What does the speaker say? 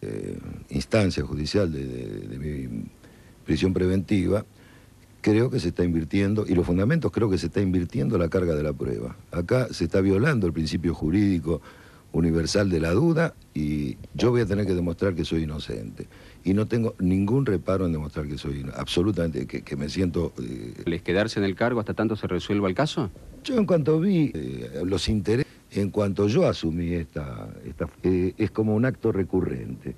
Eh, instancia judicial de, mi prisión preventiva, creo que se está invirtiendo, y los fundamentos creo que se está invirtiendo la carga de la prueba. Acá se está violando el principio jurídico universal de la duda y yo voy a tener que demostrar que soy inocente. Y no tengo ningún reparo en demostrar que soy inocente absolutamente, que, me siento... Eh, ¿Les quedarse en el cargo hasta tanto se resuelva el caso? Yo en cuanto vi eh, los intereses en cuanto yo asumí esta, esta eh, es como un acto recurrente.